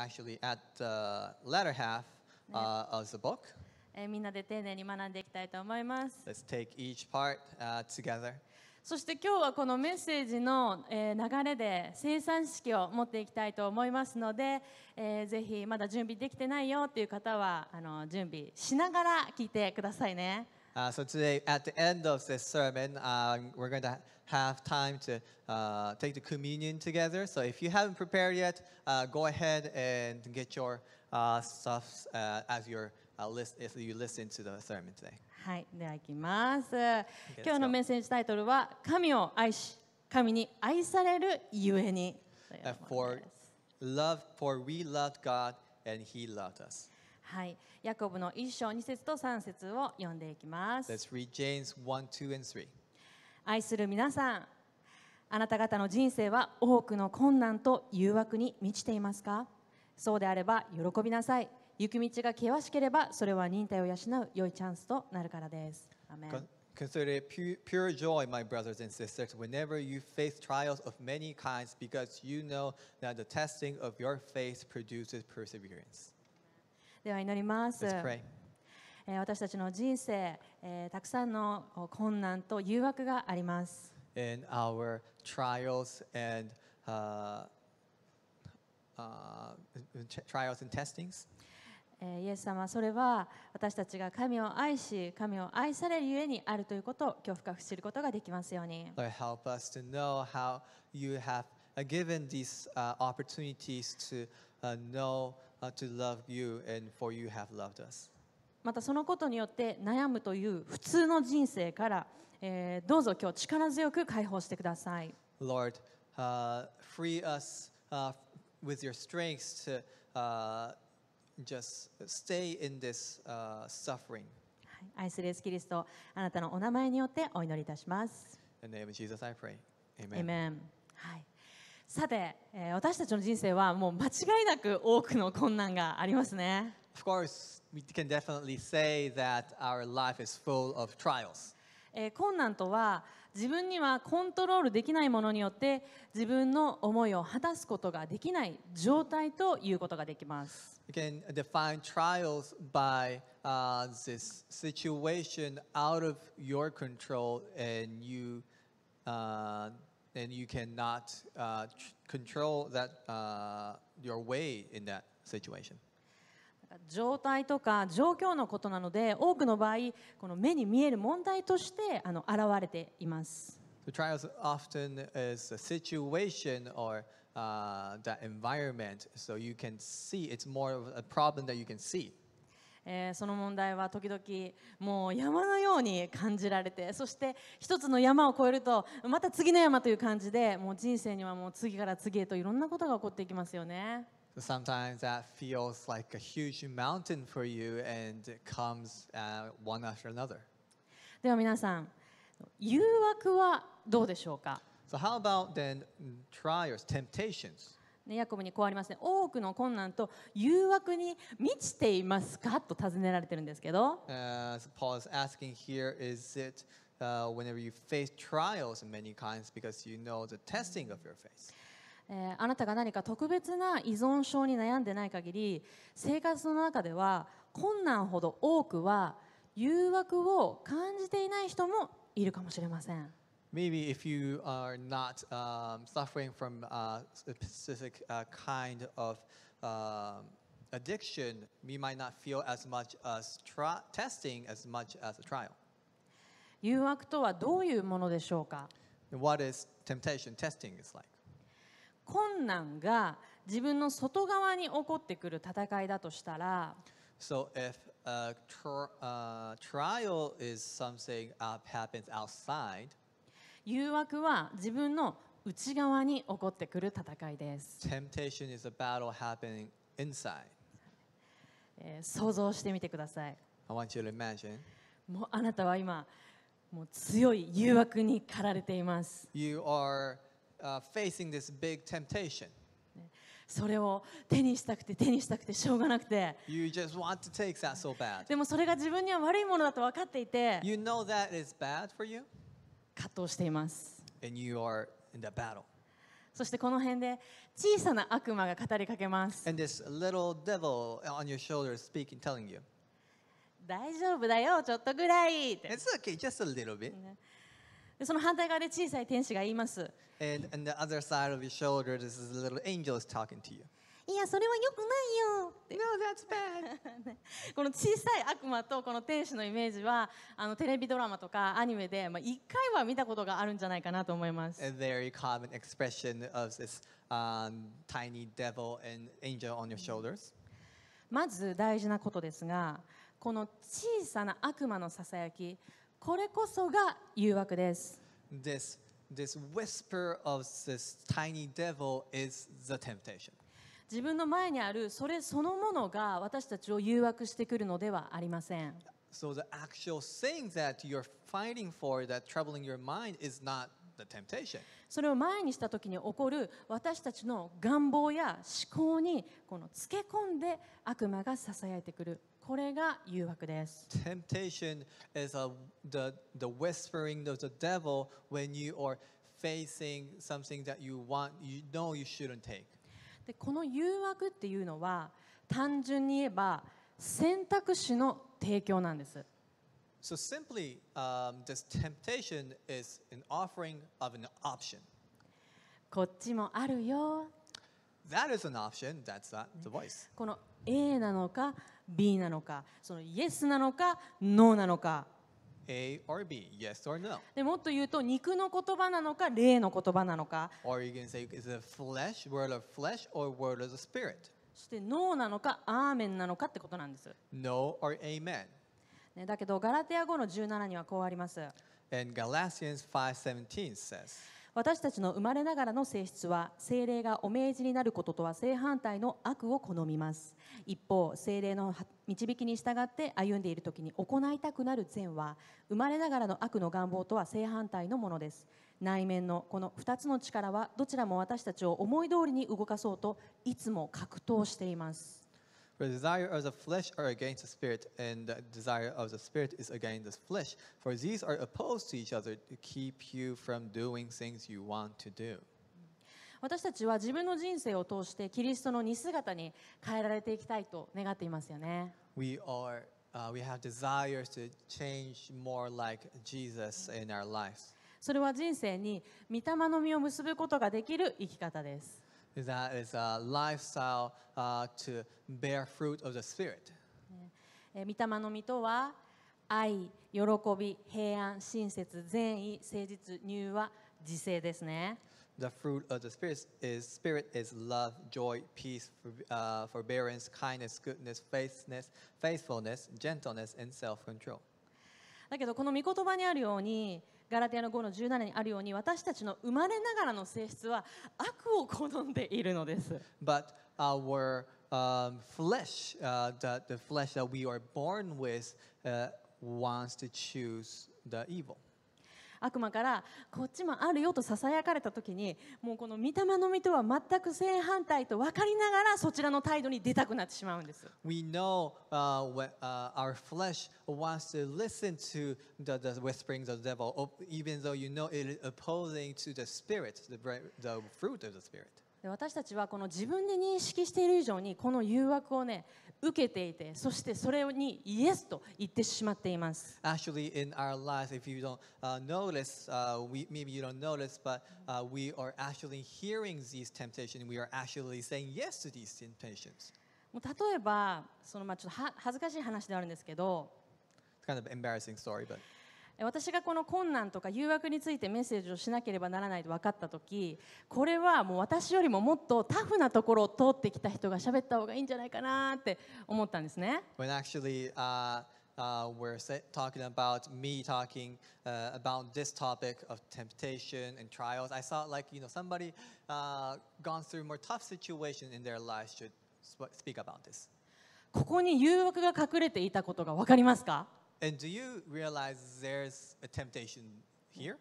actually at the latter half uh, of the book. えみんなで丁寧に学んでいきたいと思います。Let's take each part、uh, together. そして今日はこのメッセージの、え流れで生産式を持っていきたいと思いますので、えー、ぜひまだ準備できてないよという方はあの準備しながら聞いてくださいね。Uh, so today, at the end of this sermon, uh, we're going to have time to uh, take the communion together. So if you haven't prepared yet, uh, go ahead and get your uh, stuff uh, as your list if you listen to the sermon today. is love, for we loved God and He loved us. はい、ヤコブの1章2節と3節を読んでいきます。Let's read James 1, 2, and 3. 愛する皆さん、あなた方の人生は多くの困難と誘惑に満ちていますかそうであれば喜びなさい。行く道が険しければそれは忍耐を養う良いチャンスとなるからです。アメン Consider it pure, pure joy, my brothers and sisters, whenever you face trials of many kinds, because you know that the testing of your faith produces perseverance. では祈ります。私たちの人生、えたくさんの困難と誘惑があります。イエス様、それは私たちが神を愛し、神を愛されるゆえにあるということを恐怖深く知ることができますように。Lord, help us to know how you have given these、uh, opportunities to、uh, know またそのことによって悩むという普通の人生から、えー、どうぞ今日力強く解放してください。Lord,、uh, free us、uh, with your strength to、uh, just stay in this、uh, suffering. 愛するキリスト、あなたのお名前によってお祈りいたします。In the name of Jesus, I pray. Amen. Amen. はい。さて、えー、私たちの人生はもう間違いなく多くの困難がありますね。Of course, we can definitely say that our life is full of trials. えー、困難とは自分にはコントロールできないものによって自分の思いを果たすことができない状態ということができます。We can define trials by、uh, this situation out of your control and you、uh, t h e n you cannot uh, control that uh, your way in that situation. 状態とか状況のことなので多くの場合この目に見える問題としてあの現れています。The trials often is a situation or、uh, that environment, so you can see it's more of a problem that you can see. えー、その問題は時々もう山のように感じられてそして一つの山を越えるとまた次の山という感じでもう人生にはもう次から次へといろんなことが起こっていきますよね。Sometimes that feels like a huge mountain for you and it comes、uh, one after another. では皆さん、誘惑はどうでしょうか So how about then trials, temptations? ね、ヤコブにこうありますね多くの困難と誘惑に満ちていますかと尋ねられてるんですけど。Uh, so uh, whenever you face trials of many kinds because you know the testing of your faith? えー、あなたが何か特別な依存症に悩んでない限り生活の中では困難ほど多くは誘惑を感じていない人もいるかもしれません。maybe if you are not um, suffering from uh, a specific uh, kind of um, addiction, we might not feel as much as tri- testing as much as a trial. 誘惑とはどういうものでしょうか What is temptation? Testing is like. 困難が自分の外側に起こってくる戦いだとしたら So if a tr- uh, trial is something up happens outside, 誘惑は自分の内側に起こってくる戦いです。Temptation is a battle happening inside. 想像してみてください。I want you to imagine. もうあなたは今、もう強い誘惑に駆られています。You are、uh, facing this big temptation. それを手にしたくて手にしたくてしょうがなくて you just want to take that so bad. でもそれが自分には悪いものだと分かっていて you know that is bad for you? 葛藤しています。And you are in that battle. そしてこの辺で小さな悪魔が語りかけます。And this little devil on your shoulder is speaking, telling you. 大丈夫だよ、ちょっとぐらい。It's okay, just a little bit. その反対側で小さい天使が言います。And on the other side of your shoulder, this is a little angel is talking to you. いやそれはよくないよ」って no, この小さい悪魔とこの天使のイメージはあのテレビドラマとかアニメで、まあ、回は見たことがあるんじゃないかなと思います。A very common expression of this、um, tiny devil and angel on your shoulders. まず大事なことですがこの小さな悪魔のささやきこれこそが誘惑です。This, this whisper of this tiny devil is the temptation. 自分の前にあるそれそのものが私たちを誘惑してくるのではありません。So the actual thing that you're fighting for that troubling your mind is not the temptation. それを前にした時に起こる私たちの願望や思考にこのつけ込んで悪魔がささいてくる。これが誘惑です。Temptation is a, the, the whispering of the devil when you are facing something that you want, you know you shouldn't take. でこの誘惑っていうのは単純に言えば選択肢の提供なんです。So simply,、um, this temptation is an offering of an option. こっちもあるよ。That is an option, that's not the voice. この A なのか B なのか、その Yes なのか No なのか。A-R-B, o yes or no? でもっと言うと肉の言葉なのか霊の言葉なのか Or you can say, is it flesh, word of flesh, or word of the spirit? そしてノーなのかアーメンなのかってことなんです、No or amen. ね、だけどガラテヤ5の17にはこうあります And Galatians 5:17 says, 私たちの生まれながらの性質は精霊がお命じになることとは正反対の悪を好みます一方精霊の導きに従って歩んでいる時に行いたくなる善は生まれながらの悪の願望とは正反対のものです内面のこの2つの力はどちらも私たちを思い通りに動かそうといつも格闘しています For the desire of the flesh are against the spirit, and the desire of the spirit is against the flesh. For these are opposed to each other to keep you from doing things you want to do. 私たちは自分の人生を通してキリストの似姿に変えられていきたいと願っていますよね。We are, uh, we have desires to change more like Jesus in our lives. それは人生に御霊の実を結ぶことができる生き方です。that is a lifestyle uh, to bear fruit of the Spirit. 御霊の御とは愛、喜び、平安、親切、善意、誠実、乳和、自制ですね。The fruit of the Spirit is, spirit is love, joy, peace, for, uh, forbearance, kindness, goodness, faithfulness, faithfulness, gentleness, and self-control. だけどこの御言葉にあるように、ガラテヤの5の17にあるように私たちの生まれながらの性質は悪を好んでいるのです。But our、um, flesh,、uh, the, the flesh that we are born with、uh, wants to choose the evil. 悪魔からこっちもあるよとささやかれた時にもうこの御霊の身とは全く正反対と分かりながらそちらの態度に出たくなってしまうんです。We know、uh, when, uh, our flesh wants to listen to the, the whisperings of the devil, even though you know it is opposing to the spirit, the, the fruit of the spirit. 私たちはこの自分で認識している以上にこの誘惑をね受けていて、そしてそれにイエスと言ってしまっています。Actually, in our lives, if you don't、uh, notice,、uh, we, maybe you don't notice, but、uh, we are actually hearing these temptations, we are actually saying yes to these temptations. もう例えば、そのまあちょっとは恥ずかしい話であるんですけど、It's kind of embarrassing story, but. 私がこの困難とか誘惑についてメッセージをしなければならないと分かった時これはもう私よりももっとタフなところを通ってきた人が喋った方がいいんじゃないかなって思ったんですね。When actually, uh... Uh, we're talking about me talking uh, about this topic of temptation and trials. I thought like you know somebody uh, gone through more tough situation in their life should speak about this. ここに誘惑が隠れていたことが分かりますか And do you realize there's a temptation here?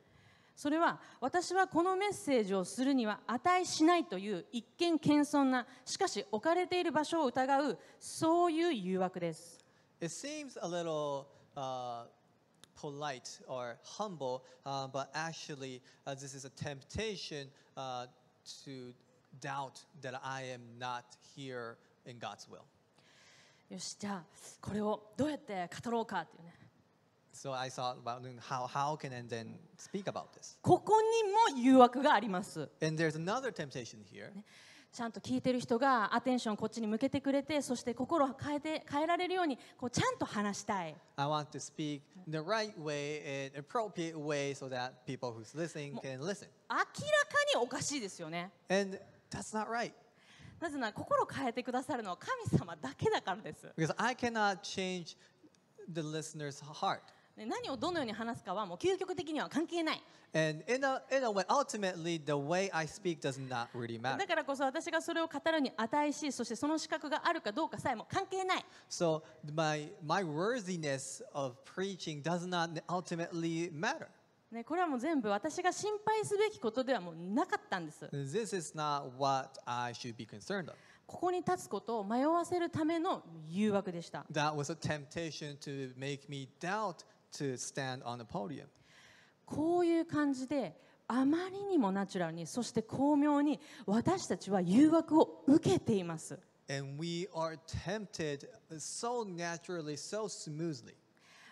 それは私はこのメッセージをするには値しないという一見謙遜なしかし置かれている場所を疑うそういう誘惑です。It seems a little、uh, polite or humble、uh, but actually、uh, this is a temptation、uh, to doubt that I am not here in God's will. よしじゃあこれをどうやって語ろうかっていうね So I thought about how, how can I then speak about this? ここにも誘惑があります And there's another temptation here. ちゃんと聞いてる人がアテンションこっちに向けてくれてそして心を変えて変えられるようにこうちゃんと話したい I want to speak the right way, an appropriate way, so that people who's listening can listen. 明らかにおかしいですよね And that's not right. なぜなら心を変えてくださるのは神様だけだからです。何をどのように話すかは究極的には関係ない。だからこそ私がそれを語るに値し、そしてその資格があるかどうかさえも関係ない。So, my, my worthiness of preaching does not ultimately matter. ね、これはもう全部私が心配すべきことではもうなかったんです。This is not what I should be concerned of. ここに立つことを迷わせるための誘惑でした。That was a temptation to make me doubt to stand on the podium. こういう感じで、あまりにもナチュラルに、そして巧妙に私たちは誘惑を受けています。And we are tempted so naturally, so smoothly.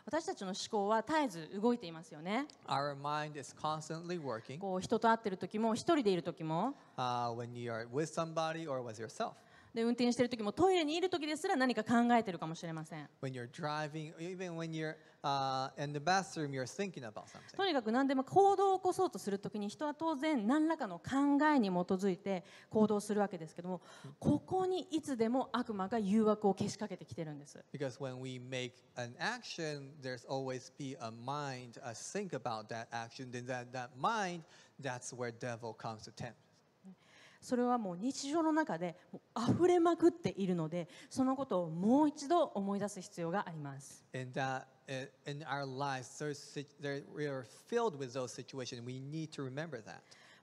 私たちの思考は絶えず動いていますよね。Our mind is constantly working. こう人と会っている時も、一人でいる時も。Uh, when you are with somebody or with yourself. で運転している時もトイレにいる時ですら何か考えているかもしれません。When you're driving, even when you're、uh, in the bathroom, you're thinking about something. とにかく何でも行動を起こそうとする時に人は当然何らかの考えに基づいて行動するわけですけども、ここにいつでも悪魔が誘惑をけしかけてきてるんです。Because when we make an action, there's always be a mind, a think about that action, then that, that mind, that's where devil comes to tempt. それはもう日常の中で溢れまくっているのでそのことをもう一度思い出す必要があります。And that in our lives, those, we are filled with those situations. We need to remember that.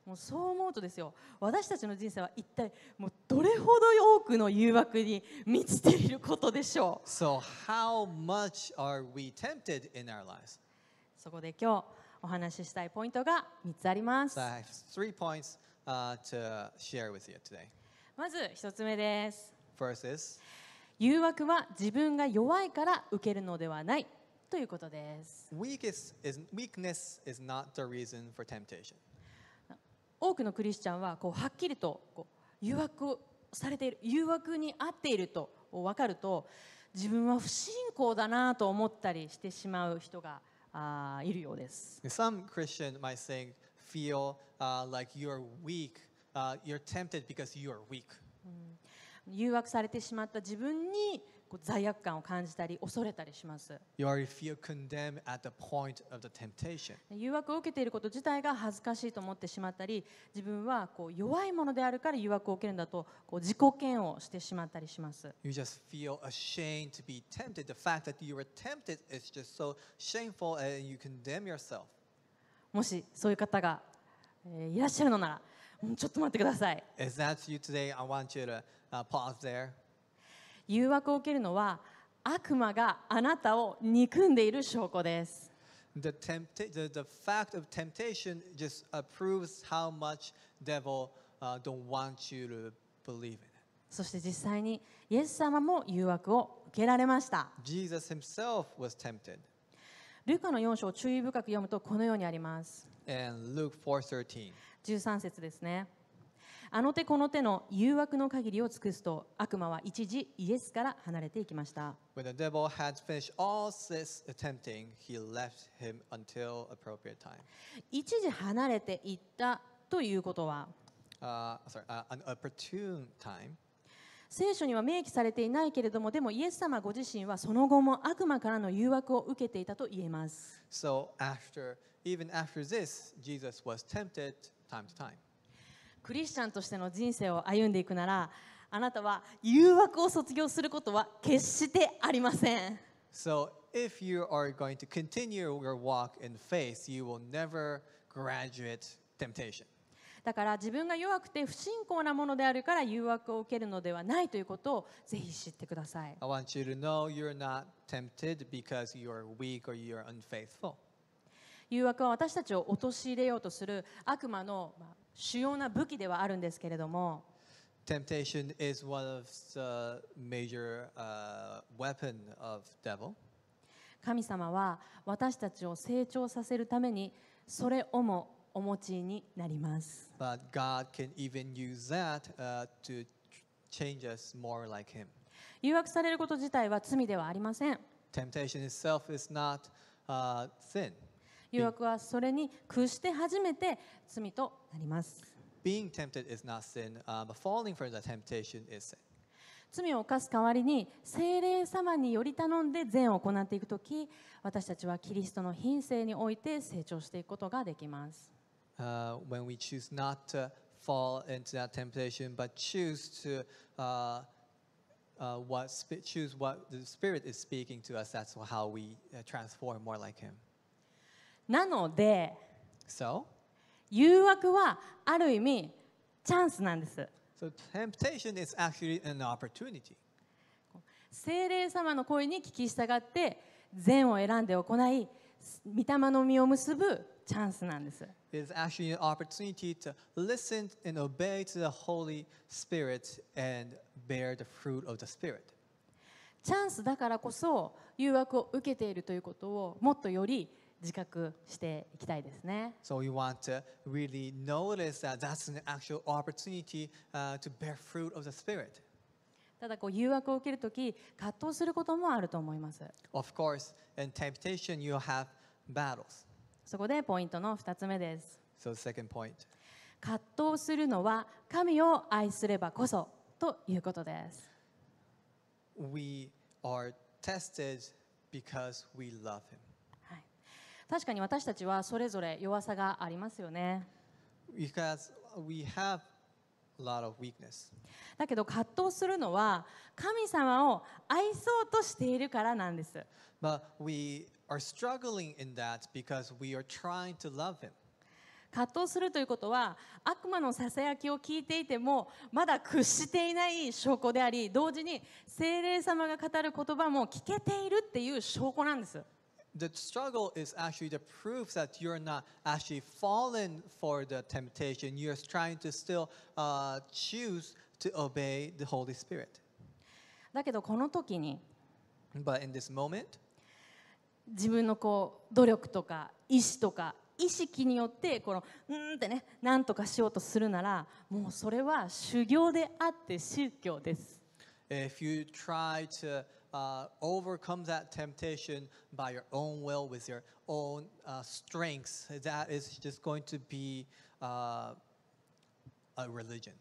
もうそう思うとですよ私たちの人生は一体もうどれほど多くの誘惑に満ちていることでしょう。So how much are we tempted in our lives? そこで今日お話ししたいポイントが3つあります。So、to share with you today. まず一つ目です。First is 誘惑は自分が弱いから受けるのではないということです。weakness is, n o t the reason for temptation. 多くのクリスチャンはこうはっきりとこう誘惑をされている誘惑に合っていると分かると自分は不信仰だなと思ったりしてしまう人があいるようです。Some Christian might think feel uh, like you're weak, uh, you're tempted because you're weak. 誘惑されてしまった自分にこう罪悪感を感じたり恐れたりします You already feel condemned at the point of the temptation. 誘惑を受けていること自体が恥ずかしいと思ってしまったり自分はこう弱いものであるから誘惑を受けるんだとこう自己嫌悪してしまったりします You just feel ashamed to be tempted. The fact that you were tempted is just so shameful and you condemn yourself. もしそういう方が、えー、いらっしゃるのなら、ちょっと待ってください。If that's you today, I want you to、uh, pause there. 誘惑を受けるのは悪魔があなたを憎んでいる証拠です。The, tempta- the, the fact of temptation just uh, proves how much devil、uh, don't want you to believe in it. そして実際にイエス様も誘惑を受けられました。Jesus himself was tempted. ルカの4章を注意深く読むとこのようにあります。13節ですね。あの手この手の誘惑の限りを尽くすと悪魔は一時イエスから離れていきました。一時離れていったということは、聖書には明記されていないけれどもでもイエス様ご自身はその後も悪魔からの誘惑を受けていたと言えます。So after, even after this, Jesus was tempted time to time. クリスチャンとしての人生を歩んでいくならあなたは誘惑を卒業することは決してありません。So if you are going to continue your walk in faith, you will never graduate temptation. だから自分が弱くて不信仰なものであるから誘惑を受けるのではないということをぜひ知ってください。I want you to know you're not tempted because you're weak or you're unfaithful. 誘惑は私たちを陥れようとする悪魔の主要な武器ではあるんですけれども。Temptation is one of the major、uh, weapon of devil. 神様は私たちを成長させるためにそれをもお持ちになります。誘惑されること自体は罪ではありません。t 誘惑はそれに屈して初めて罪となります。罪を犯す代わりに聖霊様により頼んで善を行っていくとき、私たちはキリストの品性において成長していくことができます。uh, when we choose not to fall into that temptation, but choose to uh, uh, what choose what the Spirit is speaking to us. That's how we uh, transform more like Him. なので、so? 誘惑はある意味チャンスなんです。So temptation is actually an opportunity. 聖霊様の声に聞き従って善を選んで行い御霊の実を結ぶチャンスなんです。It is actually an opportunity to listen and obey to the Holy Spirit and bear the fruit of the Spirit. チャンスだからこそ誘惑を受けているということをもっとより自覚していきたいですね。So we want to really notice that that's an actual opportunity、uh, to bear fruit of the Spirit. ただこう誘惑を受けるとき、葛藤することもあると思います。Of course, in temptation you have battles. そこでポイントの2つ目です。So second point. 葛藤するのは神を愛すればこそということです。We are tested because we love Him. はい、確かに私たちはそれぞれ弱さがありますよね。Because we have だけど葛藤するのは神様を愛そうとしているからなんです。葛藤するということは悪魔のささやきを聞いていてもまだ屈していない証拠であり同時に精霊様が語る言葉も聞けているっていう証拠なんです。the struggle is actually the proof that you're not actually fallen for the temptation. You're trying to still uh, choose to obey the Holy Spirit. だけどこの時に But in this moment, 自分のこう努力とか意志とか意識によってこのうんってね何とかしようとするならもうそれは修行であって宗教です。If you try to uh, overcome that temptation by your own will with your own uh, strengths, that is just going to be uh, a religion.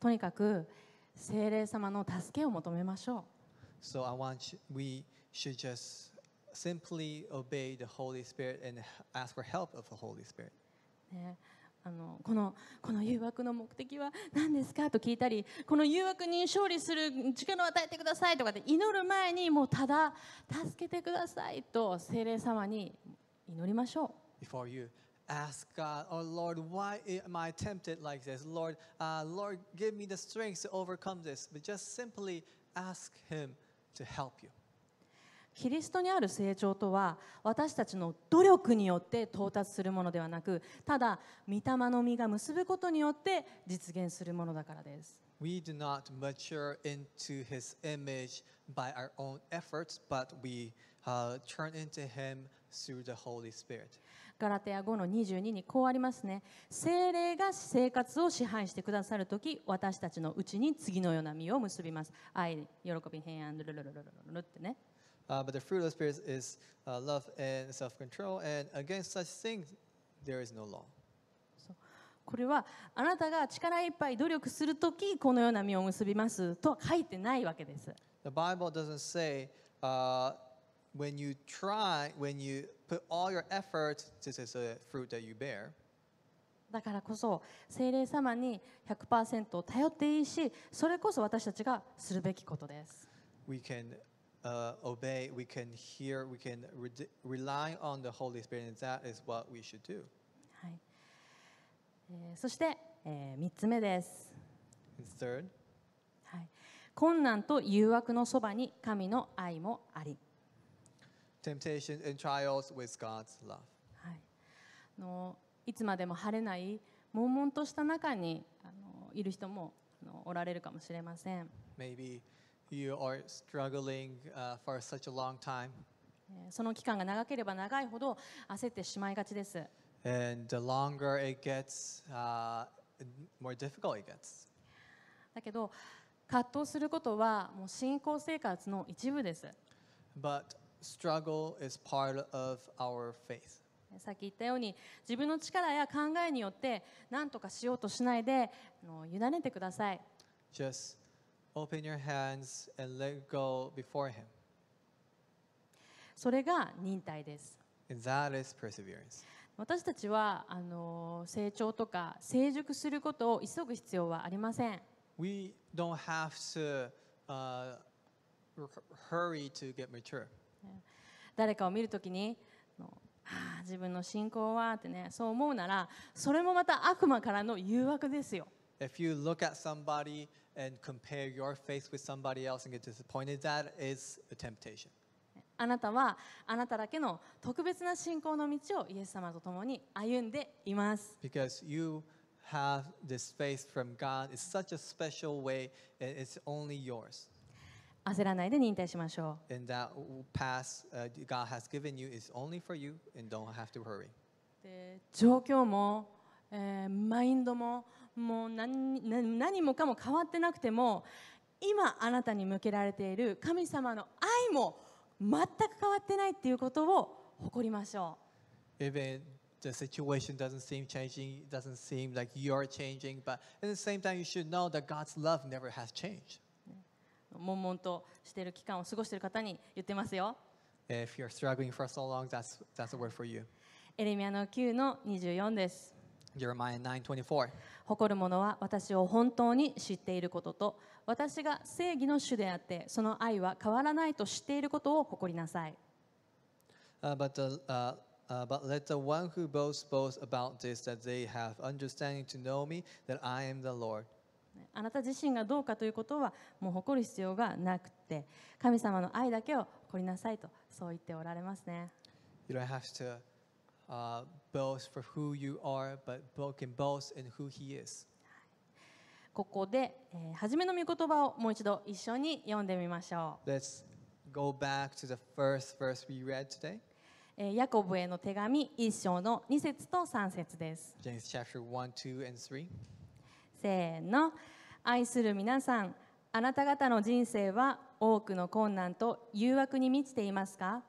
とにかく聖霊様の助けを求めましょう。So I want you, we should just simply obey the Holy Spirit and ask for help of the Holy Spirit. あのこのこの誘惑の目的は何ですかと聞いたりこの誘惑に勝利する力を与えてくださいとかで祈る前にもうただ助けてくださいと精霊様に祈りましょう。Before you ask God, oh Lord, why am I tempted like this? Lord,、uh, Lord, give me the strength to overcome this. But just simply ask Him to help you. キリストにある成長とは私たちの努力によって到達するものではなくただ御霊の実が結ぶことによって実現するものだからです。We do not mature into his image by our own efforts, but we、uh, turn into him through the Holy Spirit. ガラテア5の22にこうありますね。精霊が生活を支配してくださるとき、私たちのうちに次のような実を結びます。愛、喜び、平安、ルルルルルルルってね。Uh, but the fruit of the Spirit is uh, love and self control, and against such things, there is no law. これはあなたが力いっぱい努力するときこのような実を結びますとは書いてないわけです。The Bible doesn't say、uh, when you try, when you put all your effort, this is a fruit that you bear. だからこそ精霊様に100%頼っていいしそれこそ私たちがするべきことです。We can uh, obey, we can hear, we can re rely on the Holy Spirit, and that is what we should do. はい。えー、そして、えー、3つ目です。third, はい。困難と誘惑のそばに神の愛もあり。Temptation and trials with God's love. はい。のいつまでも晴れない悶々とした中にあのいる人もあのおられるかもしれません。Maybe you are struggling uh, for such a long time. その期間が長ければ長いほど焦ってしまいがちです。And the longer it gets,、uh, more difficult it gets. だけど、葛藤することはもう信仰生活の一部です。But struggle is part of our faith. さっき言ったように自分の力や考えによって何とかしようとしないであの委ねてください。Just Open your hands and let go before Him. それが忍耐です。And that is perseverance. 私たちはあの成長とか成熟することを急ぐ必要はありません。We don't have to、uh, hurry to get mature. 誰かを見るときに、ああ、自分の信仰はってね、そう思うなら、それもまた悪魔からの誘惑ですよ。If you look at somebody and compare your faith with somebody else and get disappointed, that is a temptation. あなたはあなただけの特別な信仰の道をイエス様と共に歩んでいます。Because you have this faith from God, it's such a special way, and it's only yours. 焦らないで忍耐しましょう。And that pass、uh, God has given you is only for you, and don't have to hurry. で状況も、えー、マインドも、もう何何もかも変わってなくても今あなたに向けられている神様の愛も全く変わってないっていうことを誇りましょう。Even the situation doesn't seem changing, doesn't seem like you're changing, but at the same time, you should know that God's love never has changed. 悶々としている期間を過ごしている方に言ってますよ。If you're struggling for so long, that's, that's a word for you. エレミアの9の24です。Jeremiah 9:24. 誇る者は私を本当に知っていることと私が正義の主であってその愛は変わらないと知っていることを誇りなさい。Uh, but, uh, uh... Uh, but let the one who boasts boast about this, that they have understanding to know me, that I am the Lord. あなた自身がどうかということはもう誇る必要がなくて神様の愛だけを誇りなさいとそう言っておられますね。You don't have to、uh, ここで、えー、初めの御言葉をもう一度一緒に読んでみましょう。えー、ヤコブへの手紙一章の二節と三節です。せーの。愛する皆さん、あなた方の人生は多くの困難と誘惑に満ちていますか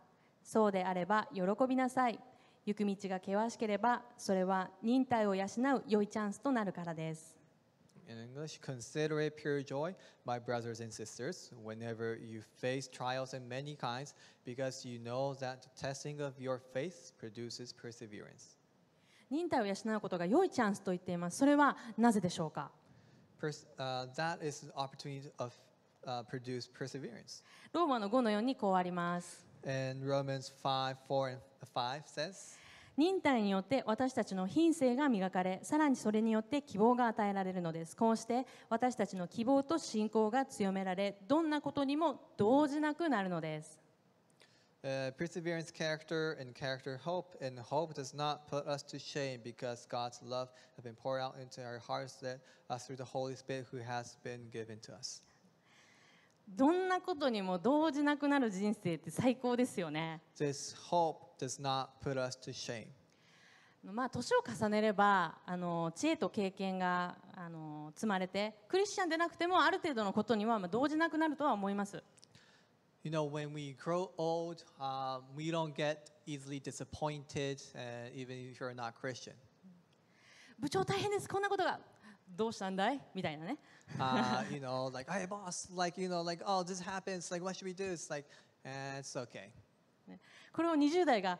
そうであれば喜びなさい。行く道が険しければそれは忍耐を養う良いチャンスとなるからです。In English, consider it pure joy, my brothers and sisters, whenever you face trials in many kinds, because you know that the testing of your faith produces perseverance. 忍耐を養うことが良いチャンスと言っています。それはなぜでしょうか Pers、uh, That is the opportunity of、uh, produce perseverance. ローマの5の4にこうあります。And Romans 5, 4 and 5. chapter 5 says, 忍耐によって私たちの品性が磨かれ、さらにそれによって希望が与えられるのです。こうして私たちの希望と信仰が強められ、どんなことにも動じなくなるのです。Uh, perseverance, character, and character, hope. And hope does not put us to shame because God's love has been poured out into our hearts that, uh, through the Holy Spirit who has been given to us. どんなことにも動じなくなる人生って最高ですよね。This hope does not put us to shame. まあ、年を重ねればあの知恵と経験があの積まれてクリスチャンでなくてもある程度のことには、まあ、動じなくなるとは思います。You know, when we grow old,、uh, we don't get easily disappointed,、uh, even if you're not Christian. 部長大変です、こんなことが。どうしたんだいみたいなね。ああ、you know, like, hey boss, like, you know, like, oh, this happens, like, what should we do? It's like, eh, it's okay. これを20代が、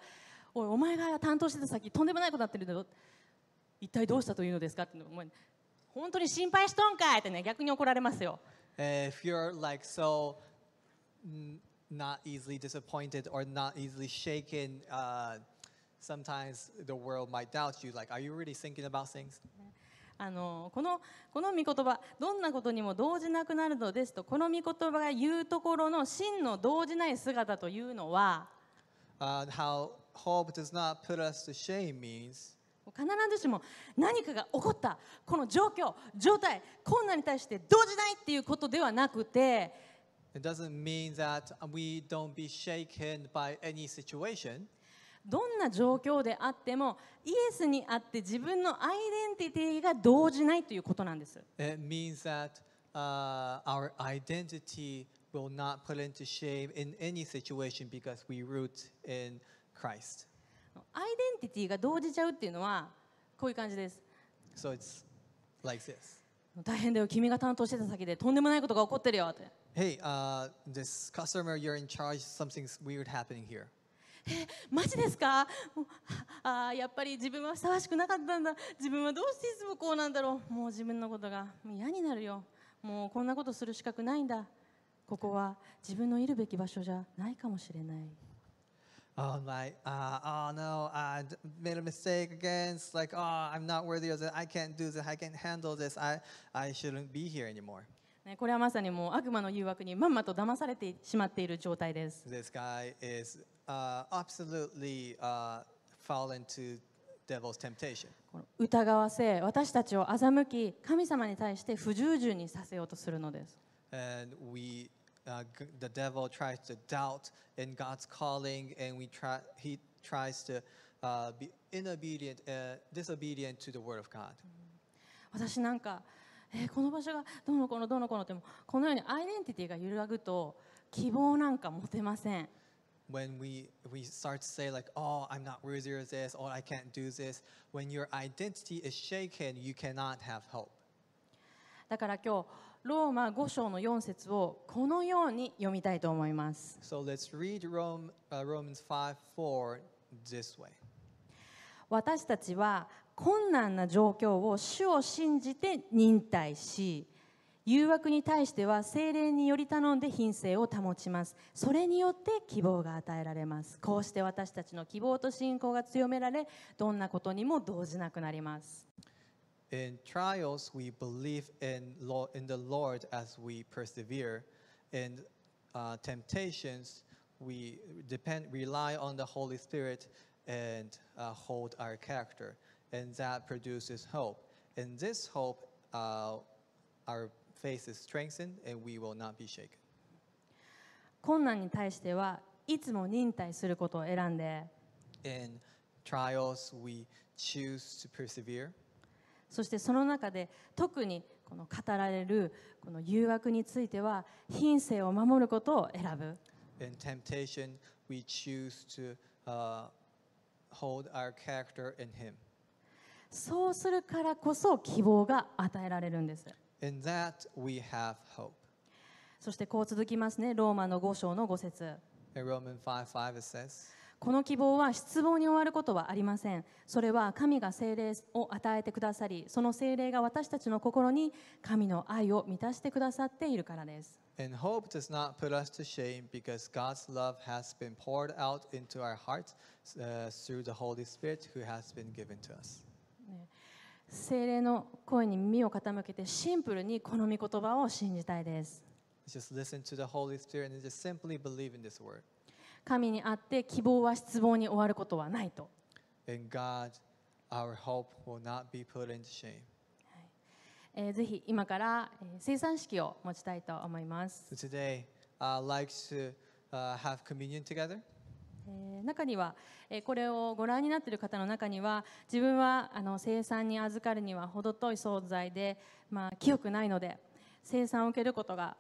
おい、お前が担当してた先、とんでもないことになってるんだろ一体どうしたというのですかってのもう本当に心配しとんかいってね、逆に怒られますよ。If you're like so not easily disappointed or not easily shaken,、uh, sometimes the world might doubt you, like, are you really thinking about things? あのこのこの御言葉どんなことにも動じなくなるのですとこの御言葉が言うところの真の動じない姿というのは、uh, how Hob does not put us to shame means 必ずしも何かが起こったこの状況状態困難に対して動じないっていうことではなくて It doesn't mean that we don't be shaken by any situation. どんな状況であってもイエスにあって自分のアイデンティティが動じないということなんです。It means that、uh, our identity will not put into shame in any situation because we root in Christ. アイデンティティが動じちゃうっていうのはこういう感じです。So it's like this. 大変だよ、君が担当してた先でとんでもないことが起こってるよって。Hey,、uh, this customer you're in charge, something's weird happening here. えマジですかあやっぱり自分はふさわしくなかったんだ自分はどうしていつもこうなんだろうもう自分のことが嫌になるよもうこんなことする資格ないんだここは自分のいるべき場所じゃないかもしれない。oh l i uh, oh no i made a mistake again it's like oh i'm not worthy of i s i can't do this i can't handle this i, I shouldn't be here anymore これはまさにもう悪魔の誘惑にまんまと騙されてしまっている状態です。This guy is uh, absolutely uh, fall into devil's temptation. この疑わせ、私たちを欺き、神様に対して不従順にさせようとするのです。And we, uh, the devil tries to doubt in God's calling, and we try, he tries to uh, be inobedient, uh, disobedient to the word of God. 私なんか、えー、この場所がどうのこのどうのこのっても、このようにアイデンティティが揺らぐと、希望なんか持てません。when we, we start to say like, oh, I'm not worthy of this, or I can't do this, when your identity is shaken, you cannot have hope. だから今日、ローマ5章の4節をこのように読みたいと思います。So read Rome,、uh, Romans 5 this way. 私たちは困難な状況を主を信じて忍耐し、誘惑に対しては精霊により頼んで品性を保ちますそれによって希望が与えられますこうして私たちの希望と信仰が強められどんなことにも動じなくなります In trials, we believe in, Lord, in the Lord as we persevere. In uh, temptations, we depend, rely on the Holy Spirit and uh, hold our character. And that produces hope. And this hope, uh, our faith is strengthened and we will not be shaken. 困難に対してはいつも忍耐することを選んで In trials, we choose to persevere. そしてその中で特にこの語られるこの誘惑については品性を守ることを選ぶ。In temptation, we choose to、uh, hold our character in Him. そうするからこそ希望が与えられるんです。In that we have hope. そしてこう続きますね、ローマの5章の5節 In r o m 5, 5 i says, この希望は失望に終わることはありません。それは神が精霊を与えてくださり、その精霊が私たちの心に神の愛を満たしてくださっているからです。And hope does not put us to shame because God's love has been poured out into our hearts、uh, through the Holy Spirit who has been given to us. ね精霊の声に耳を傾けてシンプルにこの御言葉を信じたいです。Just listen to the Holy Spirit and just simply believe in this word. 神にあって希望は失望に終わることはないと。In God, our hope will not be put into shame. えー、ぜひ今から、えー、生産式を持ちたいと思います。So、today, I'd like to、uh, have communion together. 中には、これをご覧になっている方の中には自分はあの生産に預かるには程遠い存在で、まあ、清くないので生産を受けることが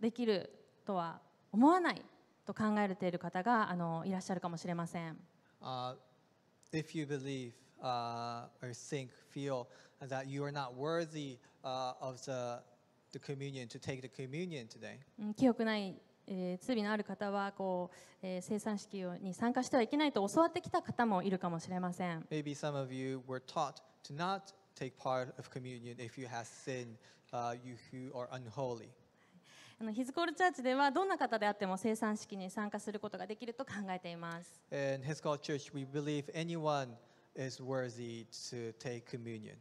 できるとは思わないと考えている方があのいらっしゃるかもしれません。Uh, if you believe uh, or think, feel that you are not worthy uh, of the, the communion, to take the communion today. 清くないえー、罪のある方はこう、えー、生産式に参加してはいけないと教わってきた方もいるかもしれません。Maybe some of you were taught to not take part of communion if you have sinned, uh, you who are unholy. あのヒズコールチャーチではどんな方であっても生産式に参加することができると考えています。And His Call Church, we believe anyone is worthy to take communion.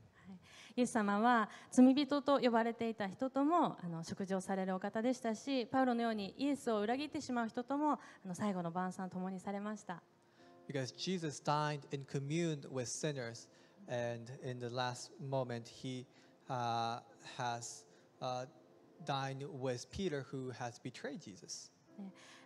イエス様は罪人と呼ばれていた人ともあの食事をされるお方でしたしパウロのようにイエスを裏切ってしまう人ともあの最後の晩餐ともにされました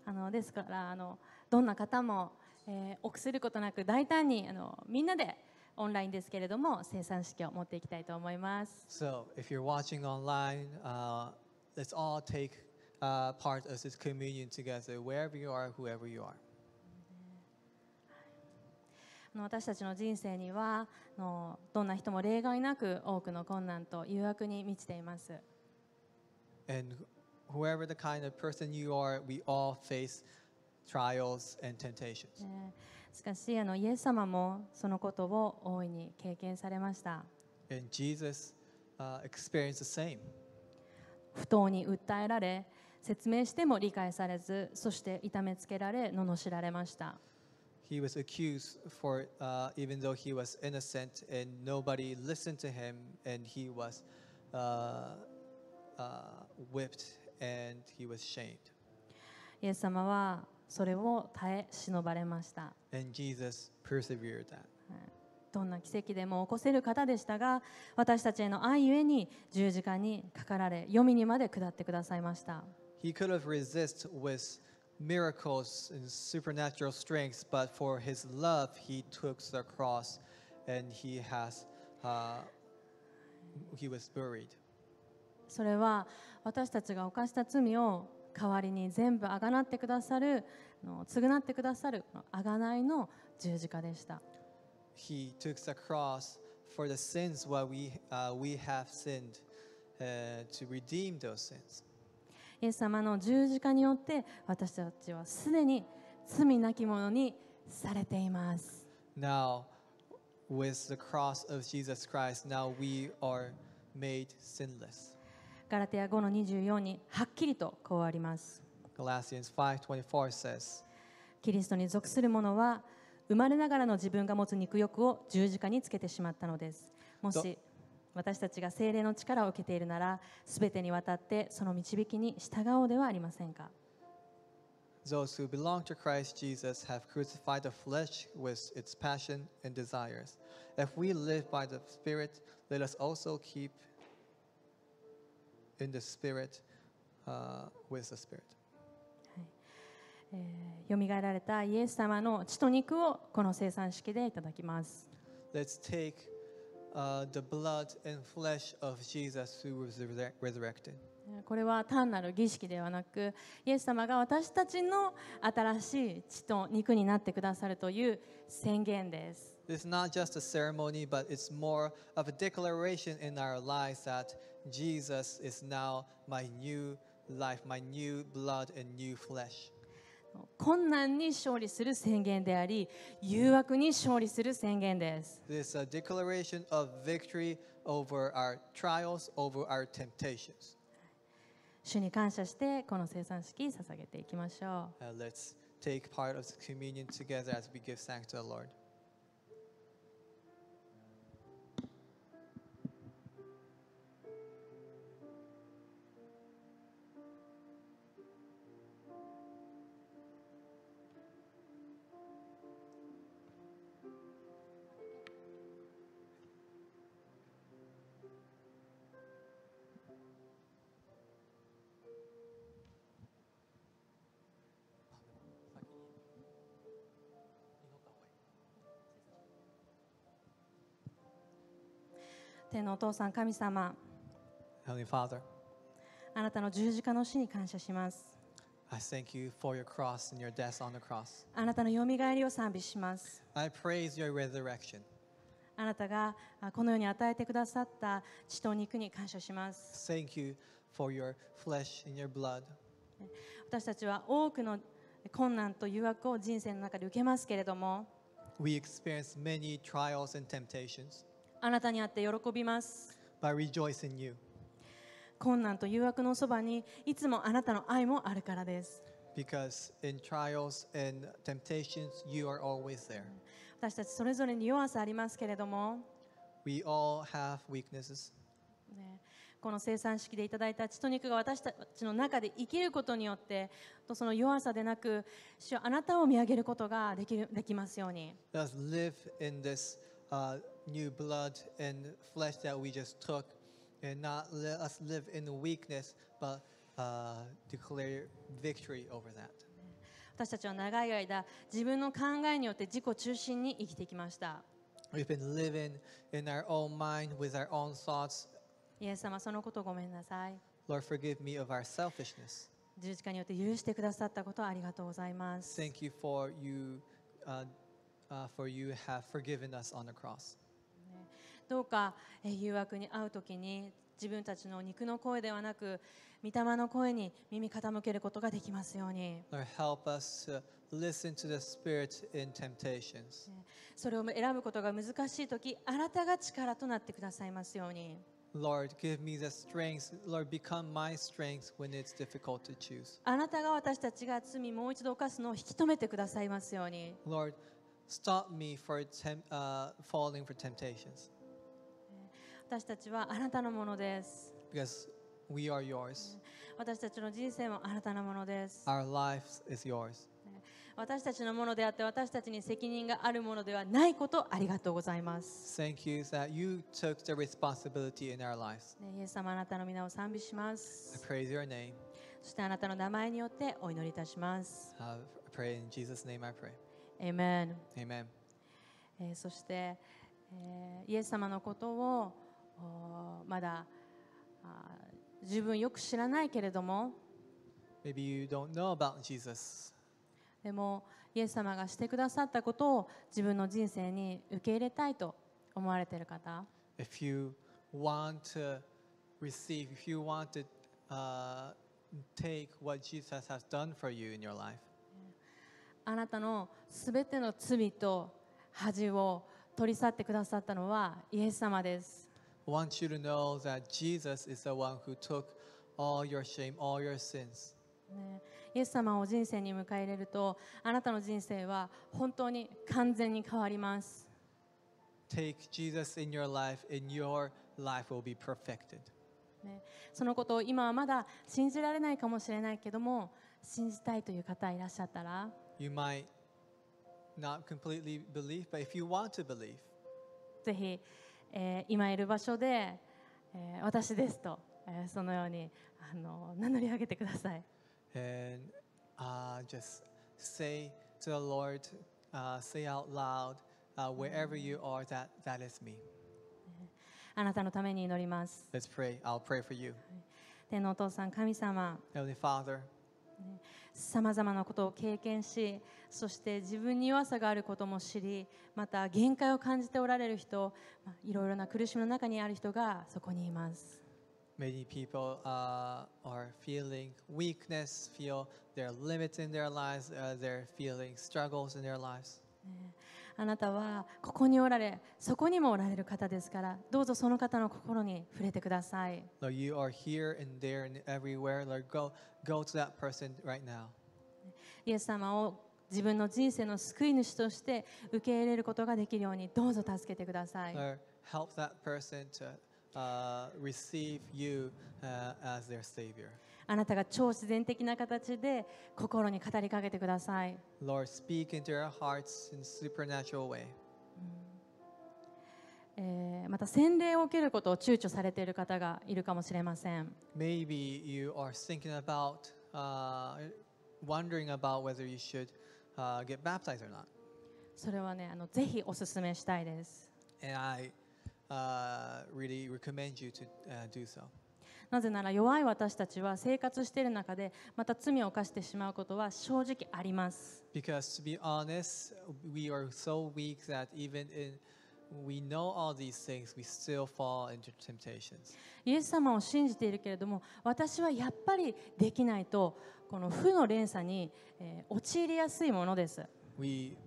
あのですからあのどんな方も、え臆することなく大胆にあのみんなでオンラインですけれども、生産式を持っていきたいと思います。So, if you're watching online,、uh, let's all take、uh, part as this communion together, wherever you are, whoever you are. 私たちの人生にはのどんな人も例外なく多くの困難と誘惑に満ちています。And whoever the kind of person you are, we all face trials and temptations. しかしあのイエス様もそのことを大いに経験されました。And Jesus, uh, experienced the same. 不当に訴えられ、説明しても理解されず、そして痛めつけられ、罵られました。He was accused for、uh, even though he was innocent and nobody listened to him, and he was uh, uh, whipped and he was shamed. イエス様はそれを耐え忍ばれました。And Jesus persevered that. どんな奇跡でも起こせる方でしたが、私たちへの愛ゆえに十字架にかかられ、読みにまで下ってくださいました。He could have resisted with miracles and supernatural strengths, but for his love, he took the cross and he has、uh, he was buried. それは私たちが犯した罪を代わりに全部あがなってくださる償ってくださるあがないの十字架でした。He took the cross for the sins what e uh, we have sinned、uh, to redeem those sins. イエス様の十字架によって私たちはすでに罪なき者にされています。Now, with the cross of Jesus Christ, now we are made sinless. ガラテヤ5の24にはっきりとこうあります。Galatians 5:24 says, キリストに属する者は生まれながらの自分が持つ肉欲を十字架につけてしまったのです。もし私たちが精霊の力を受けているなら、すべてにわたってその導きに従おうではありませんか。Those who belong to Christ Jesus have crucified the flesh with its passion and desires. If we live by the Spirit, let us also keep in the Spirit、uh, with the Spirit. よみがえられたイエス様の血と肉をこの生産式でいただきます。Let's take、uh, the blood and flesh of Jesus who was resurrected. これは単なる儀式ではなく、イエス様が私たちの新しい血と肉になってくださるという宣言です。It's not just a ceremony, but it's more of a declaration in our lives that Jesus is now my new life, my new blood and new flesh. 困難に勝利する宣言であり、誘惑に勝利する宣言です。This is a declaration of victory over our trials, over our temptations. 主に感謝して、この生産式捧げていきましょう。Uh, let's take part of the communion together as we give thanks to the Lord. 天のお父さん神様 Heavenly Father あなたの十字架の死に感謝します I thank you for your cross and your death on the cross あなたのよみがえりを賛美します I praise your resurrection あなたがこのように与えてくださった血と肉に感謝します Thank you for your flesh and your blood 私たちは多くの困難と誘惑を人生の中で受けますけれども We experience many trials and temptations あなたにあって喜びます。b r e j o i c in you. 困難と誘惑のそばにいつもあなたの愛もあるからです。Because in trials and temptations, you are always there. 私たちそれぞれに弱さありますけれども、We all have weaknesses. この生産式でいただいた血と肉が私たちの中で生きることによってとその弱さでなく主あなたを見上げることができるできますように。Let's live in this、uh, new blood and flesh that we just took, and not let us live in weakness, but uh, declare victory over that. 私たちは長い間自分の考えによって自己中心に生きてきました。イエス様、そのことをごめんなさい。Lord, forgive me of our selfishness. 十字架によって許してくださったことありがとうございます。Thank you for you,、uh, uh, for you have forgiven us on the cross. どうか誘惑に遭う時に自分たちの肉の声ではなく御霊の声に耳傾けることができますように。Listen to the Spirit in temptations. それを選ぶことが難しいとき、あなたが力となってくださいますように。Lord, give me the strength. Lord, become my strength when it's difficult to choose. あなたが私たちが罪もう一度犯すの引き止めてくださいますように。Lord, stop me for、uh, falling for temptations. 私たちはあなたのものです。Because we are yours. 私たちの人生もあなたのものです。Our lives is yours. 私たちのものであって私たちに責任があるものではないことありがとうございます。Thank you that you took the responsibility in our lives. イエス様あなたの皆を賛美します。I praise your name. そしてあなたの名前によってお祈りいたします。I pray in Jesus' name I pray. Amen. Amen. えー、そして、えー、イエス様のことをまだ自分よく知らないけれども Maybe you don't know about Jesus. でも、イエス様がしてくださったことを自分の人生に受け入れたいと思われている方。If you want to receive, if you want to、uh, take what Jesus has done for you in your life, あなたのすべての罪と恥を取り去ってくださったのはイエス様です。want you to know that Jesus is the one who took all your shame, all your sins. イエス様を人生に迎え入れるとあなたの人生は本当に完全に変わります。Take Jesus in your life and your life will be perfected. そのことを今はまだ信じられないかもしれないけども信じたいという方いらっしゃったら You might not completely believe, but if you want to believe ぜひえー、今いる場所で、えー、私ですと、えー、そのようにあの名乗り上げてください。And, uh, just say to the Lord, uh, say out loud, uh, wherever you are, that, that is me. あなたのために祈ります。Let's pray. I'll pray for you. 天のお父さん、神様。Heavenly Father. さまざまなことを経験しそして自分に弱さがあることも知りまた限界を感じておられる人いろいろな苦しみの中にある人がそこにいます。Many people uh, are feeling weakness, feel their limits in their lives, uh, they're feeling struggles in their lives. あなたはここにおられそこにもおられる方ですからどうぞその方の心に触れてください Lord, you are here and there and everywhere Lord, go, go to that person right now イエス様を自分の人生の救い主として受け入れることができるようにどうぞ助けてください Lord, help that person to、uh, receive you、uh, as their savior あなたが超自然的な形で心に語りかけてください。Lord, speak into our hearts in supernatural way. えー、また洗礼を受けることを躊躇されている方がいるかもしれません。Maybe you are thinking about,、uh, wondering about whether you should、uh, get baptized or not. それはね、あのぜひお勧めしたいです。And I、uh, really recommend you to、uh, do so. なぜなら弱い私たちは生活している中でまた罪を犯してしまうことは正直あります。Because to be honest, we are so weak that even in We know all these things, we still fall into temptations. イエス様を信じているけれども、私はやっぱりできないと、この負の連鎖に、えー、陥りやすいものです。We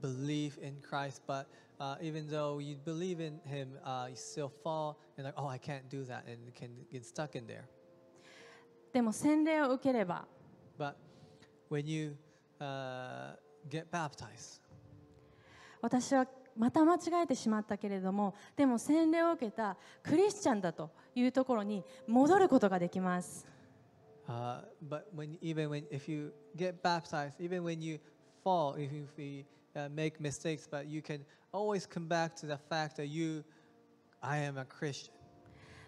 believe in Christ, but uh, even though you believe in Him, uh, you still fall and like, oh, I can't do that, and can get stuck in there. でも洗礼を受ければ But when you、uh, get baptized, 私はまた間違えてしまったけれどもでも洗礼を受けたクリスチャンだというところに戻ることができます。Uh, but when, even when, if you get baptized, even when you fall, if you, if you make mistakes, but you can always come back to the fact that you, I am a Christian.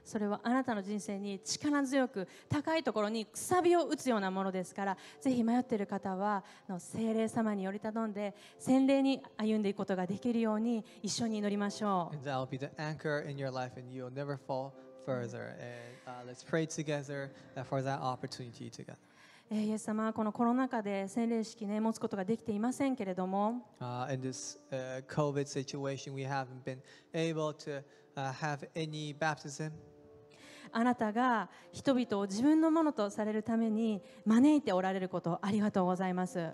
それはあなたの人生に力強く高いところにくさびを打つようなものですからぜひ迷っている方は精霊様により頼んで洗礼に歩んでいくことができるように一緒に祈りましょう。And that will be the anchor in your life and you'll never fall further. And、uh, let's pray together for that opportunity together. えイエス様このコロナ禍で洗礼式ね持つことができていませんけれども、uh, in this、uh, COVID situation we haven't been able to、uh, have any baptism あなたが人々を自分のものとされるために招いておられることありがとうございます。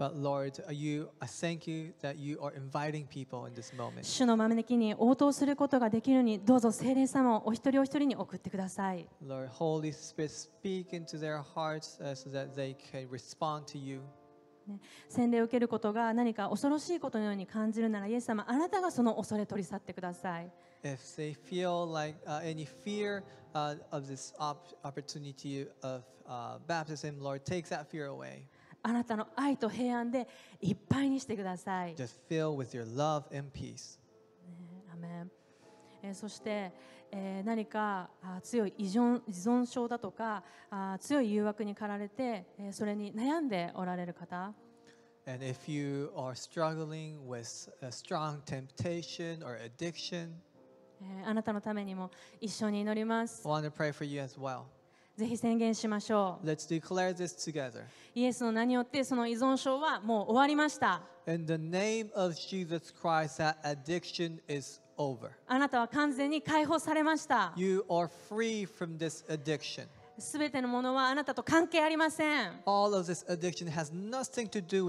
主の招きに応答することができるようにどうぞ聖霊様をお一人お一人に送ってください。Lord, Holy Spirit, speak into their hearts、so that they can respond to you. 洗礼を受けることが何か恐ろしいことのように感じるなら、イエス様、あなたがその恐れ取り去ってください。if they feel like uh, any fear uh, of this op opportunity of uh, baptism, Lord, take that fear away. あなたの愛と平安でいっぱいにしてください。Just fill with your love and peace. アメンえー、そして、えー、何かあ強い依存依存症だとかあ強い誘惑に駆られて、えー、それに悩んでおられる方。And if you are struggling with a strong temptation or addiction, あなたのためにも一緒に祈ります。Well. ぜひ宣言しましょう。イエスの名によってその依存症はもう終わりました。Christ, あなたは完全に解放されました。すべてのものはあなたと関係ありません。All of this a d d i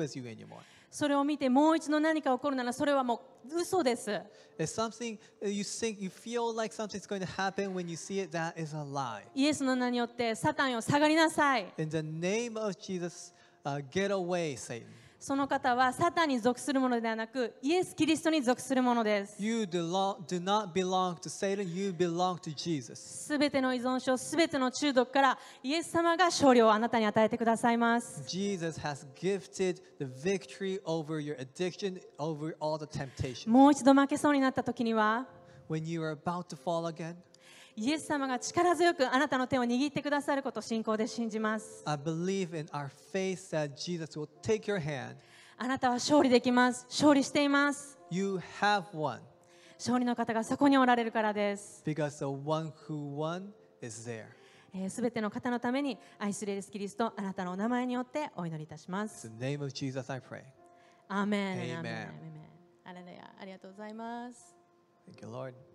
c t それを見てもう一度何か起こるならそれはもう嘘です。If something you think you feel like something's going to happen when you see it, that is a lie. イエスの名によってサタンを下がりなさい。In the name of Jesus,、uh, get away, Satan. その方はサタンに属するものではなく、イエス・キリストに属するものです。すべての依存症、すべての中毒から、イエス様が勝利をあなたに与えてくださいます。Jesus has gifted the victory over your addiction, over all the temptations. もう一度負けそうになった時には、When you are about to fall again, イエス様が力強くあなたの手を握ってくださることを信仰で信じます。I believe in our faith that Jesus will take your hand. あなたは勝利できます。勝利しています。You have won. 勝利の方がそこにおられるからです。Because the one who won is there. すべての方のために愛するイエス・キリスト、あなたのお名前によってお祈りいたします。In the name of Jesus, I pray. アメン。アメン。アレルヤ。ありがとうございます。Thank you, Lord.